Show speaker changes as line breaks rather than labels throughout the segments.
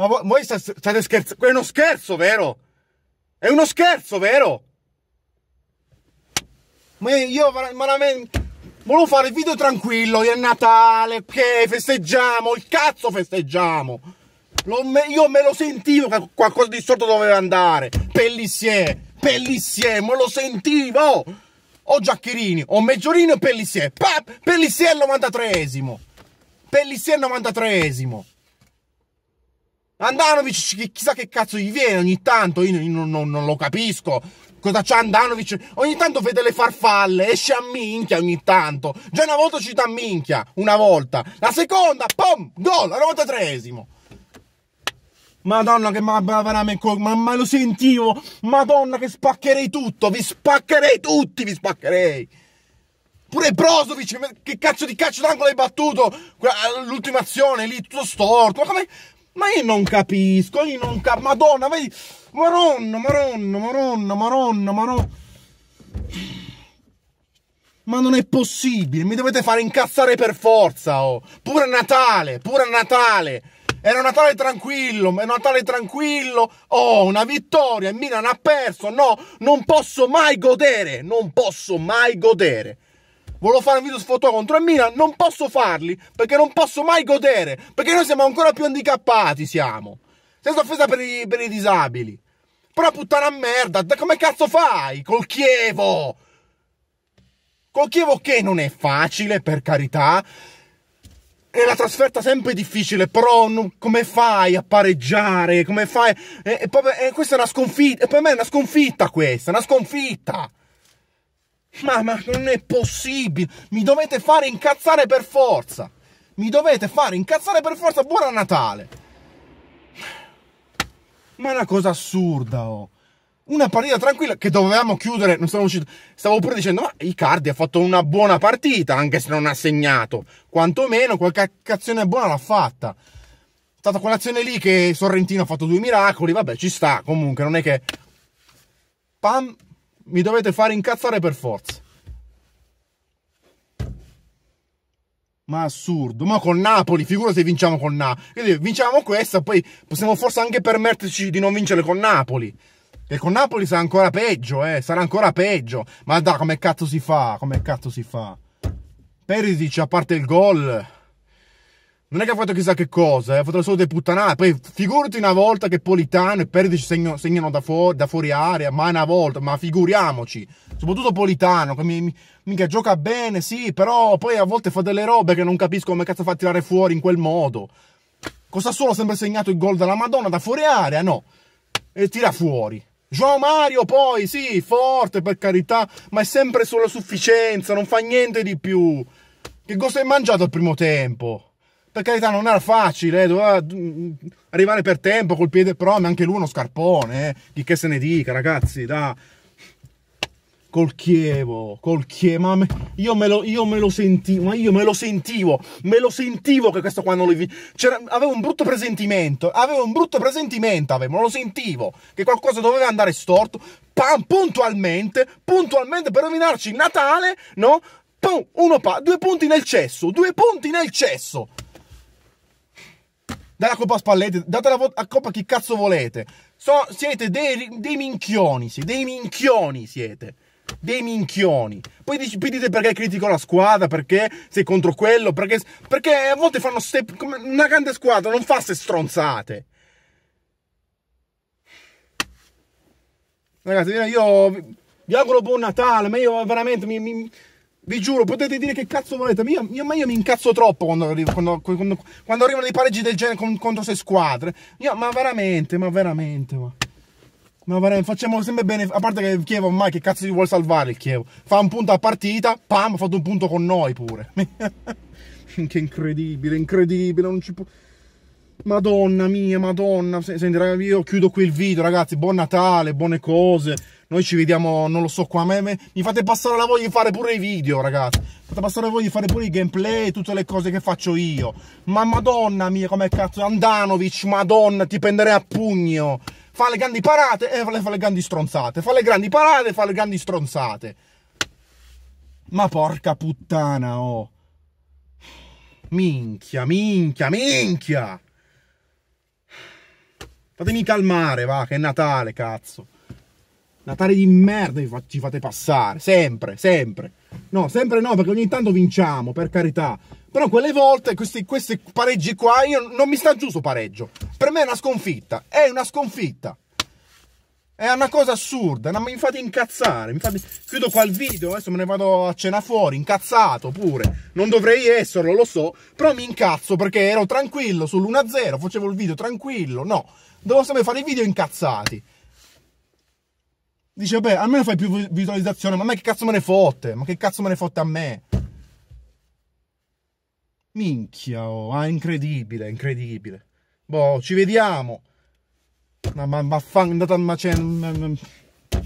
Ma voi, state scherzando? È uno scherzo, vero? È uno scherzo, vero? Ma io veramente... Volevo fare il video tranquillo, è Natale, ok, festeggiamo, il cazzo festeggiamo. Me, io me lo sentivo che qualcosa di sordo doveva andare. Pellissier, Pellissier, me lo sentivo. O Giacchirini, o Meggiorino e Pellissier. Pap, Pellissier è il 93esimo. Pellissier è il 93esimo. Andanovic chissà che cazzo gli viene ogni tanto, io non, non, non lo capisco. Cosa c'ha Andanovic? Ogni tanto vede le farfalle, esce a minchia ogni tanto. Già una volta ci dà minchia, una volta. La seconda, pom, gol, al 93esimo. Madonna che ma, ma, ma, ma lo sentivo. Madonna che spaccherei tutto, vi spaccherei tutti, vi spaccherei. Pure Brozovic, che cazzo di calcio d'angolo hai battuto? L'ultima azione lì, tutto storto. Ma come... Ma io non capisco, io non capisco. Madonna, vedi? Maronna, maronna, maronna, maronna, maronna. Ma non è possibile, mi dovete fare incazzare per forza, oh. Pure Natale, pure Natale. Era Natale tranquillo, è Natale tranquillo. Oh, una vittoria, il Milan ha perso. No, non posso mai godere, non posso mai godere volevo fare un video sfoto contro il Milan, non posso farli perché non posso mai godere, perché noi siamo ancora più handicappati, siamo. Senza offesa per i, per i disabili. Però puttana merda, come cazzo fai col Chievo? Col Chievo che non è facile, per carità. È la trasferta sempre difficile, però non, come fai a pareggiare? Come fai? E, e, e, questa è una sconfitta, e per me è una sconfitta questa, una sconfitta. Ma, ma non è possibile! Mi dovete fare incazzare per forza! Mi dovete fare incazzare per forza! Buon Natale! Ma è una cosa assurda, oh! Una partita tranquilla che dovevamo chiudere, non sono uscito. Stavo pure dicendo, ma Icardi ha fatto una buona partita, anche se non ha segnato. Quantomeno qualche azione buona l'ha fatta. È stata quell'azione lì che Sorrentino ha fatto due miracoli, vabbè, ci sta, comunque, non è che... Pam, mi dovete fare incazzare per forza. Ma assurdo, ma con Napoli, figura se vinciamo con Napoli. Quindi vinciamo questa, poi possiamo forse anche permetterci di non vincere con Napoli. E con Napoli sarà ancora peggio, eh, sarà ancora peggio. Ma da, come cazzo si fa? Come cazzo si fa? Perisic, a parte il gol non è che ha fatto chissà che cosa, eh, ha fatto solo dei puttanate. Poi figurati una volta che Politano e Perdici segno, segnano da, fuori, da fuori area, ma una volta, ma figuriamoci. Soprattutto Politano, che mi, mi, mica gioca bene, sì, però poi a volte fa delle robe che non capisco come cazzo fa a tirare fuori in quel modo. Cosa solo ha sempre segnato il gol dalla Madonna da fuori area, no. E tira fuori. João Mario poi, sì, forte per carità, ma è sempre sulla sufficienza, non fa niente di più. Che cosa hai mangiato al primo tempo? per carità non era facile, eh, doveva mm, mm, arrivare per tempo col piede però, ma anche lui uno scarpone, eh, di che se ne dica ragazzi, da... Col Chievo, col Chievo, ma io me, lo, io me lo sentivo, ma io me lo sentivo, me lo sentivo che questo qua non lo... C'era, avevo un brutto presentimento, avevo un brutto presentimento, avevo, non lo sentivo, che qualcosa doveva andare storto, pam, puntualmente, puntualmente per rovinarci Natale, no? Pum, uno pa, due punti nel cesso, due punti nel cesso! dalla colpa a Spalletti, date la a colpa a chi cazzo volete. So, siete dei, dei minchioni, siete, dei minchioni siete. Dei minchioni. Poi, dici, poi dite perché critico la squadra, perché sei contro quello, perché, perché a volte fanno ste, una grande squadra, non fa se stronzate. Ragazzi, io vi auguro buon Natale, ma io veramente mi, mi vi giuro, potete dire che cazzo volete. Io, io, ma io mi incazzo troppo quando, arrivo, quando, quando, quando arrivano dei pareggi del genere con, contro sei squadre. Io, ma veramente, ma veramente, ma. Ma veramente, facciamo sempre bene. A parte che il Chievo ormai che cazzo si vuole salvare il Chievo. Fa un punto a partita, pam, ha fatto un punto con noi pure. che incredibile, incredibile, non ci può. Madonna mia, madonna. Senti, ragazzi, io chiudo qui il video, ragazzi. Buon Natale, buone cose. Noi ci vediamo, non lo so, qua a me. Mi fate passare la voglia di fare pure i video, ragazzi. Fate passare la voglia di fare pure i gameplay, tutte le cose che faccio io. Ma madonna mia, come cazzo. Andanovic, madonna, ti prenderei a pugno. Fa le grandi parate eh, e fa le grandi stronzate. Fa le grandi parate e fa le grandi stronzate. Ma porca puttana, oh. Minchia, minchia, minchia! Fatemi calmare, va, che è Natale, cazzo. Natale di merda ci fate passare, sempre, sempre. No, sempre no, perché ogni tanto vinciamo, per carità. Però quelle volte, questi, questi pareggi qua, io non mi sta giusto pareggio. Per me è una sconfitta, è una sconfitta. È una cosa assurda, mi fate incazzare. Mi fate... Chiudo qua il video, adesso me ne vado a cena fuori, incazzato pure. Non dovrei esserlo, lo so, però mi incazzo perché ero tranquillo sull'1-0, facevo il video tranquillo. No, devo sempre fare i video incazzati. Dice, beh, almeno fai più visualizzazione, ma a me che cazzo me ne fotte? Ma che cazzo me ne fotte a me? Minchia, oh, ah, incredibile, incredibile. Boh, ci vediamo. Ma, ma, ma fan, andate al macello. Cioè,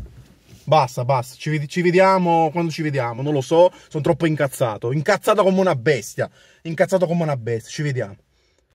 basta, basta, ci, ci, vediamo quando ci vediamo, non lo so, sono troppo incazzato. Incazzato come una bestia, incazzato come una bestia, ci vediamo.